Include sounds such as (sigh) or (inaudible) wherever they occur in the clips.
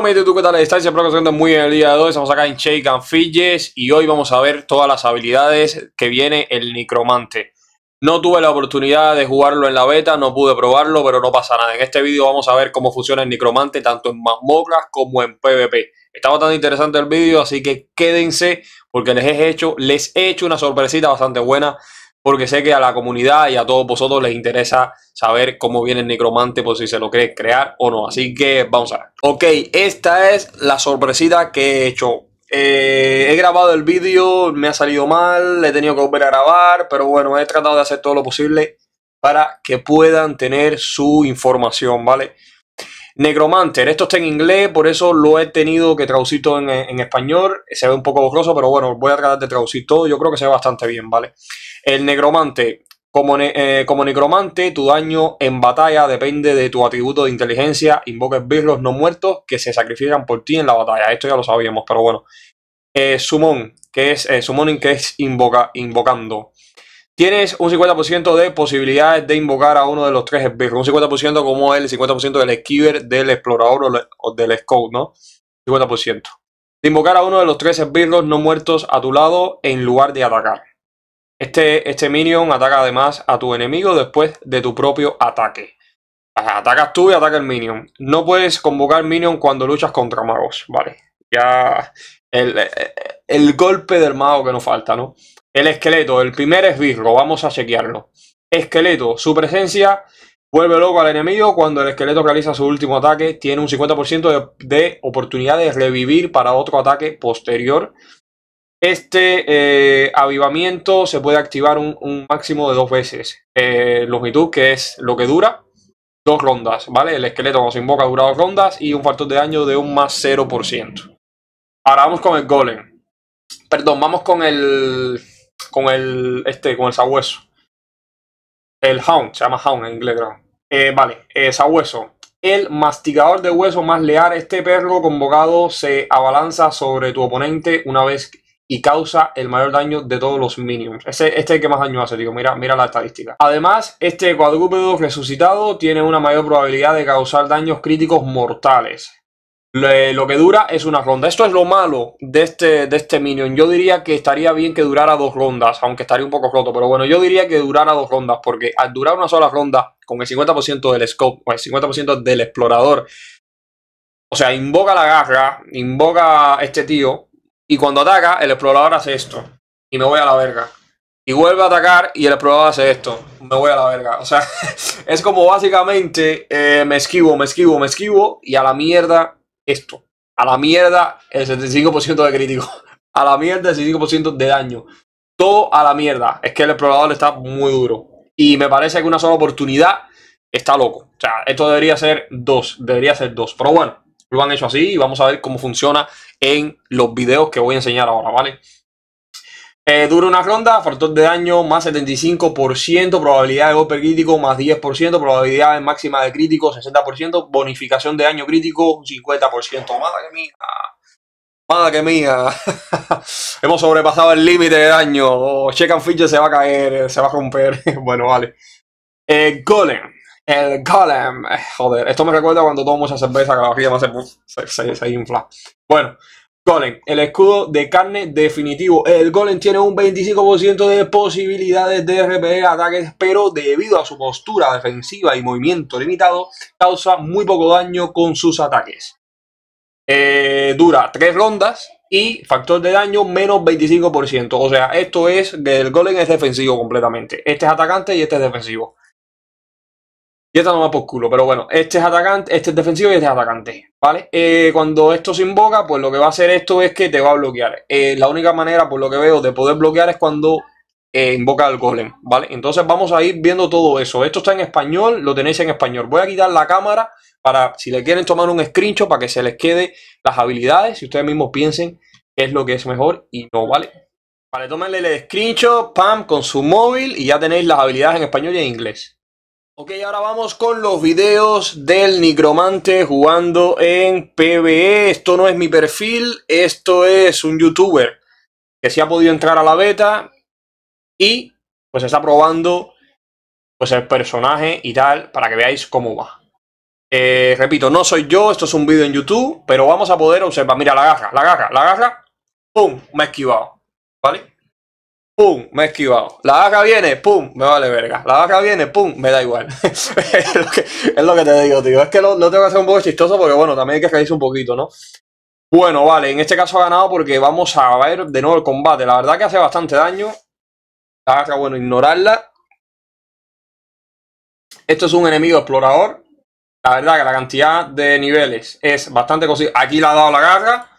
Hola mi ¿qué tal estáis? Espero que muy bien el día de hoy. Estamos acá en Shake and Fidges y hoy vamos a ver todas las habilidades que viene el Necromante. No tuve la oportunidad de jugarlo en la beta, no pude probarlo, pero no pasa nada. En este vídeo vamos a ver cómo funciona el Necromante tanto en mazmorras como en PvP. Estaba tan interesante el vídeo, así que quédense porque les he hecho, les he hecho una sorpresita bastante buena porque sé que a la comunidad y a todos vosotros les interesa saber cómo viene el necromante por si se lo cree crear o no. Así que vamos a ver. Ok, esta es la sorpresita que he hecho. Eh, he grabado el vídeo, me ha salido mal, he tenido que volver a grabar, pero bueno, he tratado de hacer todo lo posible para que puedan tener su información, ¿vale? Necromancer, esto está en inglés, por eso lo he tenido que traducir todo en, español. Se ve un poco borroso, pero bueno, voy a tratar de traducir todo. Yo creo que se ve bastante bien, ¿vale? El Necromante. Como, eh, como necromante, tu daño en batalla depende de tu atributo de inteligencia. Invoques birlos no muertos que se sacrifican por ti en la batalla. Esto ya lo sabíamos, pero bueno. Eh, que es eh, summoning, que es invoca invocando. Tienes un 50% de posibilidades de invocar a uno de los tres esbirros. Un 50% como el 50% del esquiver, del explorador o, del scout, ¿no? 50%. De invocar a uno de los tres esbirros no muertos a tu lado en lugar de atacar. Este, este minion ataca además a tu enemigo después de tu propio ataque. Atacas tú y ataca el minion. No puedes convocar minion cuando luchas contra magos, ¿vale? Ya el, el golpe del mago que nos falta, ¿no? El esqueleto, el primer esbirro, vamos a chequearlo. Esqueleto, su presencia vuelve loco al enemigo cuando el esqueleto realiza su último ataque. Tiene un 50% de, oportunidad de revivir para otro ataque posterior. Este eh, avivamiento se puede activar un, máximo de dos veces. Eh, longitud, que es lo que dura, dos rondas, ¿vale? El esqueleto cuando se invoca dura dos rondas y un factor de daño de un más 0%. Ahora vamos con el golem. Perdón, vamos con el con el este, con el sabueso. El hound, se llama hound en inglés, eh, vale, eh, sabueso. El masticador de hueso más leal, este perro convocado se abalanza sobre tu oponente una vez y causa el mayor daño de todos los minions. Este, este es el que más daño hace, digo, mira, mira la estadística. Además, este cuadrúpedo resucitado tiene una mayor probabilidad de causar daños críticos mortales. Eh, lo que dura es una ronda. Esto es lo malo de este, de este Minion. Yo diría que estaría bien que durara dos rondas, aunque estaría un poco roto. Pero bueno, yo diría que durara dos rondas, porque al durar una sola ronda, con el 50% del scope, o el 50% del explorador, o sea, invoca la garra, invoca a este tío, y cuando ataca, el explorador hace esto. Y me voy a la verga. Y vuelve a atacar y el explorador hace esto. Me voy a la verga. O sea, (laughs) es como básicamente eh, me esquivo, me esquivo, me esquivo y a la mierda esto. A la mierda el 75% de crítico. A la mierda el 75% de daño. Todo a la mierda. Es que el explorador está muy duro. Y me parece que una sola oportunidad está loco. O sea, esto debería ser dos. Debería ser dos. Pero bueno, lo han hecho así y vamos a ver cómo funciona en los videos que voy a enseñar ahora, ¿vale? Eh, dura una ronda, factor de daño más 75%, probabilidad de golpe crítico más 10%, probabilidad máxima de crítico 60%, bonificación de daño crítico 50%. Madre que mía. Madre mía. (laughs) Hemos sobrepasado el límite de daño. Oh, check and feature se va a caer, se va a romper. (laughs) bueno, vale. El eh, golem. El Golem. Eh, joder, esto me recuerda cuando tomo mucha cerveza que la barriga se infla. Bueno, Golem, el escudo de carne definitivo. El Golem tiene un 25% de posibilidades de repeler e, ataques, pero debido a su postura defensiva y movimiento limitado, causa muy poco daño con sus ataques. Eh, dura 3 rondas y factor de daño menos 25%. O sea, esto es que el Golem es defensivo completamente. Este es atacante y este es defensivo no culo, pero bueno, este es atacante, este es defensivo y este es atacante, ¿vale? Eh, cuando esto se invoca, pues lo que va a hacer esto es que te va a bloquear. Eh, la única manera, por lo que veo, de poder bloquear es cuando eh, invoca al golem, ¿vale? Entonces vamos a ir viendo todo eso. Esto está en español, lo tenéis en español. Voy a quitar la cámara para, si le quieren tomar un screenshot, para que se les quede las habilidades, si ustedes mismos piensen es lo que es mejor y no, ¿vale? Vale, tomenle el screenshot, pam, con su móvil y ya tenéis las habilidades en español y en inglés. Ok, ahora vamos con los videos del nigromante jugando en PvE. Esto no es mi perfil, esto es un youtuber que se ha podido entrar a la beta y pues está probando pues el personaje y tal para que veáis cómo va. Eh, repito, no soy yo, esto es un vídeo en YouTube, pero vamos a poder observar. Mira, la garra, la garra, la garra, ¡pum! Me ha esquivado, ¿vale? pum, me he esquivado. La vaca viene, pum, me vale verga. La vaca viene, pum, me da igual. (laughs) es, lo que, te digo, tío. Es que lo, tengo que hacer un poco chistoso porque, bueno, también hay que caerse un poquito, ¿no? Bueno, vale, en este caso ha ganado porque vamos a ver de nuevo el combate. La verdad que hace bastante daño. La vaca, bueno, ignorarla. Esto es un enemigo explorador. La verdad que la cantidad de niveles es bastante cosida. Aquí le ha dado la garra.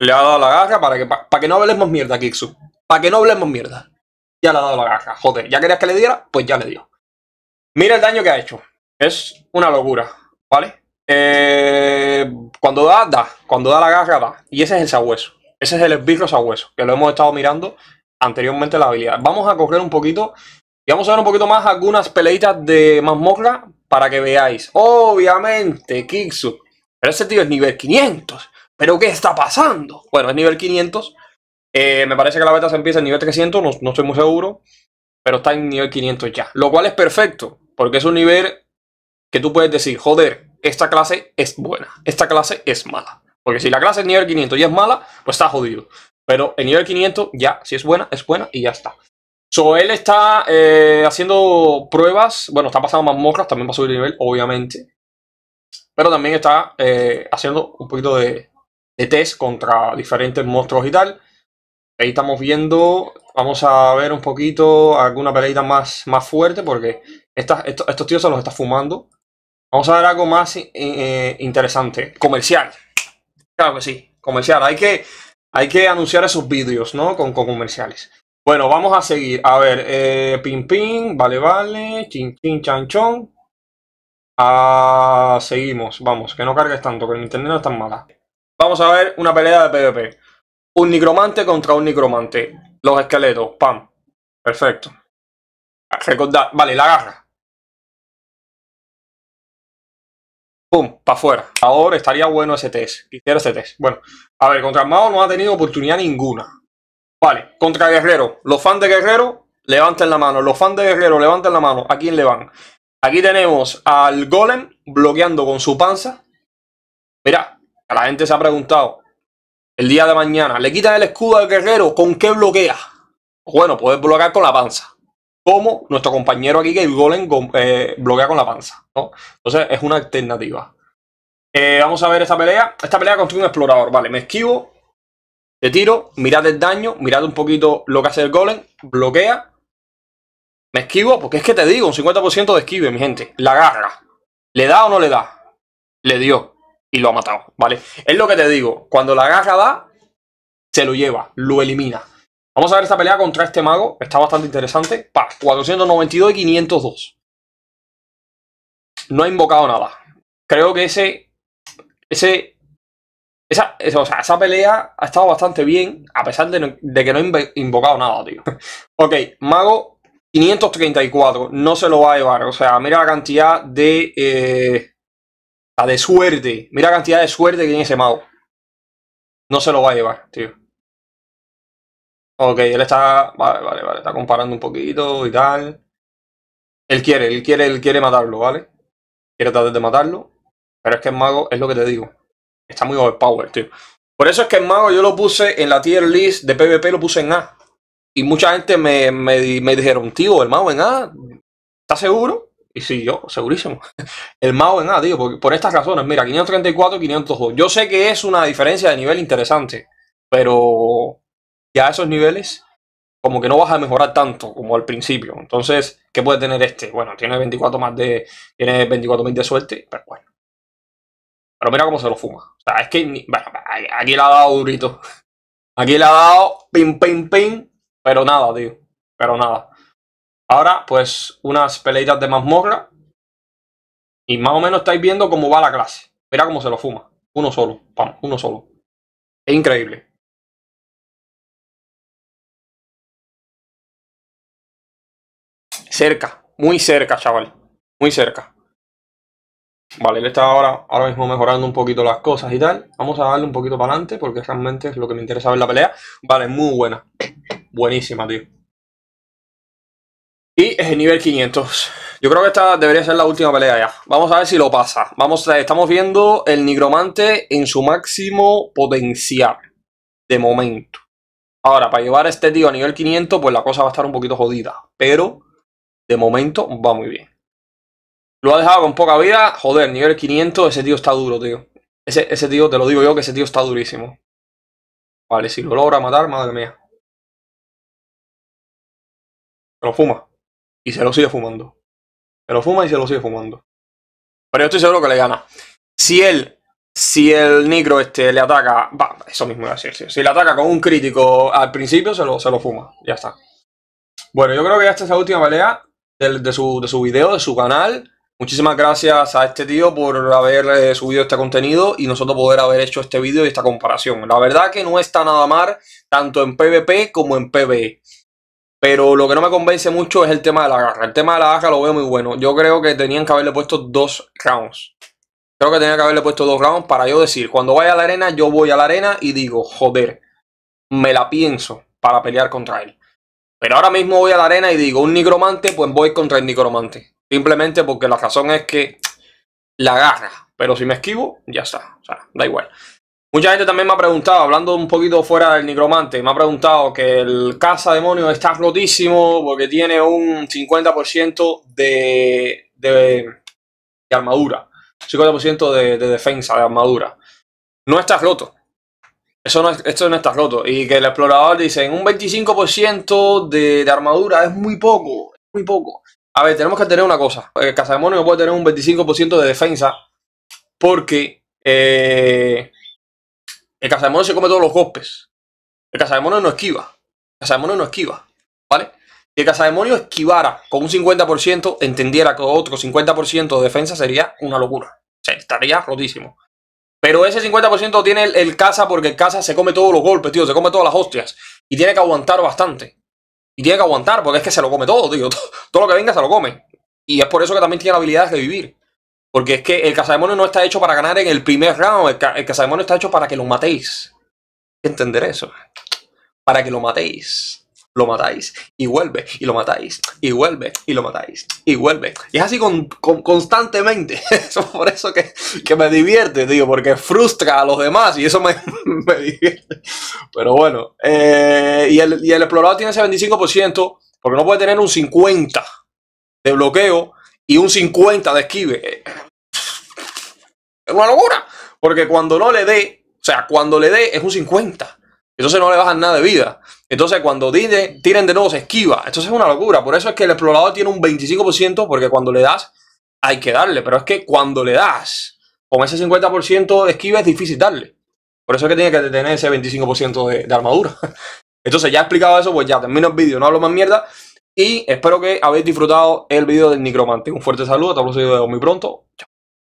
Le ha dado la garra para que, para que no hablemos mierda, Kixu. Para que no hablemos mierda. Ya le ha dado la garra. joder. ¿Ya querías que le diera? Pues ya le dio. Mira el daño que ha hecho. Es una locura, ¿vale? Eh, cuando da, da. Cuando da la garra, da. Y ese es el sabueso. Ese es el esbirro sabueso, que lo hemos estado mirando anteriormente la habilidad. Vamos a correr un poquito y vamos a ver un poquito más algunas peleitas de mazmorra para que veáis. Obviamente, Kixu. Pero ese tío es nivel 500. ¿Pero qué está pasando? Bueno, es nivel 500 eh, me parece que la beta se empieza en nivel 300, no, estoy muy seguro, pero está en nivel 500 ya. Lo cual es perfecto, porque es un nivel que tú puedes decir, joder, esta clase es buena, esta clase es mala. Porque si la clase es nivel 500 y es mala, pues está jodido. Pero el nivel 500 ya, si es buena, es buena y ya está. So, él está eh, haciendo pruebas, bueno, está pasando más mazmorras, también va a subir nivel, obviamente. Pero también está eh, haciendo un poquito de test contra diferentes monstruos y tal. Ahí estamos viendo, vamos a ver un poquito alguna peleita más, más fuerte porque estos tíos se los está fumando. Vamos a ver algo más eh, eh, interesante, comercial. Claro que sí, comercial. Hay que, hay que anunciar esos vídeos, ¿no? Con, comerciales. Bueno, vamos a seguir. A ver, eh, pim, vale, vale, chin chin chan chon. Ah, seguimos, vamos, que no cargues tanto, que el internet no es tan mala. Vamos a ver una pelea de PvP. Un nigromante contra un nigromante. Los esqueletos, pam. Perfecto. Recordar. Vale, la garra. ¡Pum! Para afuera. Ahora estaría bueno ese test. Quisiera ese test. Bueno, a ver, contra armado no ha tenido oportunidad ninguna. Vale, contra Guerrero. Los fans de Guerrero, levanten la mano. Los fans de Guerrero, levanten la mano. ¿A quién le van? Aquí tenemos al Golem bloqueando con su panza. Mira, la gente se ha preguntado, el día de mañana le quitan el escudo al guerrero, ¿con qué bloquea? Bueno, puedes bloquear con la panza. Como nuestro compañero aquí que el golem eh, bloquea con la panza. Entonces es una alternativa. Eh, vamos a ver esta pelea. Esta pelea contra un explorador. Vale, me esquivo. le tiro. Mirad el daño. Mirad un poquito lo que hace el golem. Bloquea. Me esquivo porque es que te digo, un 50% de esquive, mi gente. La garra. ¿Le da o no le da? Le dio y lo ha matado, ¿vale? Es lo que te digo, cuando la garra da, se lo lleva, lo elimina. Vamos a ver esta pelea contra este mago, está bastante interesante. Pa, 492 y 502. No ha invocado nada. Creo que ese... Ese... Esa, o sea, esa pelea ha estado bastante bien, a pesar de, que no ha invocado nada, tío. (laughs) ok, mago 534, no se lo va a llevar. O sea, mira la cantidad de... Eh, de suerte. Mira la cantidad de suerte que tiene ese mago. No se lo va a llevar, tío. Ok, él está... Vale, vale, vale. Está comparando un poquito y tal. Él quiere, él quiere, él quiere matarlo, ¿vale? Quiere tratar de matarlo. Pero es que el mago, es lo que te digo. Está muy overpower, tío. Por eso es que el mago yo lo puse en la tier list de PvP, lo puse en A. Y mucha gente me, me, me dijeron, tío, el mago en A, ¿estás seguro? Y sí, yo, segurísimo. (laughs) El MAO en nada, tío, por, estas razones. Mira, 534 y 502. Yo sé que es una diferencia de nivel interesante, pero ya a esos niveles, como que no vas a mejorar tanto como al principio. Entonces, ¿qué puede tener este? Bueno, tiene 24 más de. Tiene 24.000 de suerte, pero bueno. Pero mira cómo se lo fuma. O sea, es que. Bueno, aquí le ha dado durito. Aquí le ha dado pim, pim, pim. Pero nada, tío. Pero nada. Ahora, pues, unas peleitas de mazmorra. Y más o menos estáis viendo cómo va la clase. Mira cómo se lo fuma. Uno solo. Pam, uno solo. Es increíble. Cerca. Muy cerca, chaval. Muy cerca. Vale, él está ahora, ahora mismo mejorando un poquito las cosas y tal. Vamos a darle un poquito para adelante porque realmente es lo que me interesa ver la pelea. Vale, muy buena. Buenísima, tío. Y es el nivel 500. Yo creo que esta debería ser la última pelea ya. Vamos a ver si lo pasa. Vamos a, estamos viendo el nigromante en su máximo potencial. De momento. Ahora, para llevar a este tío a nivel 500, pues la cosa va a estar un poquito jodida. Pero, de momento, va muy bien. Lo ha dejado con poca vida. Joder, nivel 500, ese tío está duro, tío. Ese, ese tío, te lo digo yo, que ese tío está durísimo. Vale, si lo logra matar, madre mía. Se lo fuma y se lo sigue fumando. Se lo fuma y se lo sigue fumando. Pero yo estoy seguro que le gana. Si él, si el negro este, le ataca, va, eso mismo iba a decir. Si, le ataca con un crítico al principio, se lo, se lo fuma. Ya está. Bueno, yo creo que ya esta es la última pelea de, su, de video, de su canal. Muchísimas gracias a este tío por haber eh, subido este contenido y nosotros poder haber hecho este vídeo y esta comparación. La verdad que no está nada mal, tanto en PvP como en PvE. Pero lo que no me convence mucho es el tema de la garra. El tema de la garra lo veo muy bueno. Yo creo que tenían que haberle puesto dos rounds. Creo que tenían que haberle puesto dos rounds para yo decir, cuando vaya a la arena, yo voy a la arena y digo, joder, me la pienso para pelear contra él. Pero ahora mismo voy a la arena y digo, un nigromante, pues voy contra el nigromante. Simplemente porque la razón es que la agarra. Pero si me esquivo, ya está. O sea, da igual. Mucha gente también me ha preguntado, hablando un poquito fuera del nigromante, me ha preguntado que el casa demonio está rotísimo porque tiene un 50% de, de, armadura, 50% de, defensa, de armadura. No está roto. Eso no, esto no está roto. Y que el explorador dice, un 25% de, armadura es muy poco, es muy poco. A ver, tenemos que tener una cosa. El casa demonio puede tener un 25% de defensa porque... Eh, el cazademonio se come todos los golpes. El cazademonio no esquiva. El cazademonio no esquiva. ¿Vale? Que el cazademonio esquivara con un 50%, entendiera que otro 50% de defensa sería una locura. O sea, estaría rotísimo. Pero ese 50% tiene el, caza porque el caza se come todos los golpes, tío. Se come todas las hostias. Y tiene que aguantar bastante. Y tiene que aguantar porque es que se lo come todo, tío. (laughs) Todo, lo que venga se lo come. Y es por eso que también tiene la habilidad de vivir. Porque es que el cazademonio no está hecho para ganar en el primer round. El, ca está hecho para que lo matéis. entender eso. Para que lo matéis. Lo matáis. Y vuelve. Y lo matáis. Y vuelve. Y lo matáis. Y vuelve. Y es así con, constantemente. (laughs) eso por eso que, me divierte, digo Porque frustra a los demás. Y eso me, (laughs) divierte. Pero bueno. Eh, y, el, y el explorador tiene ese 25%. Porque no puede tener un 50% de bloqueo y un 50 de esquive. Eh, es una locura. Porque cuando no le dé, o sea, cuando le dé es un 50. Entonces no le bajan nada de vida. Entonces cuando tiren, de nuevo se esquiva. Entonces es una locura. Por eso es que el explorador tiene un 25% porque cuando le das hay que darle. Pero es que cuando le das con ese 50% de esquive es difícil darle. Por eso es que tiene que tener ese 25% de, de armadura. (laughs) Entonces ya he explicado eso, pues ya termino el vídeo. No hablo más mierda. Y espero que habéis disfrutado el video del Necromante. Un fuerte saludo, hasta un muy pronto. Chao.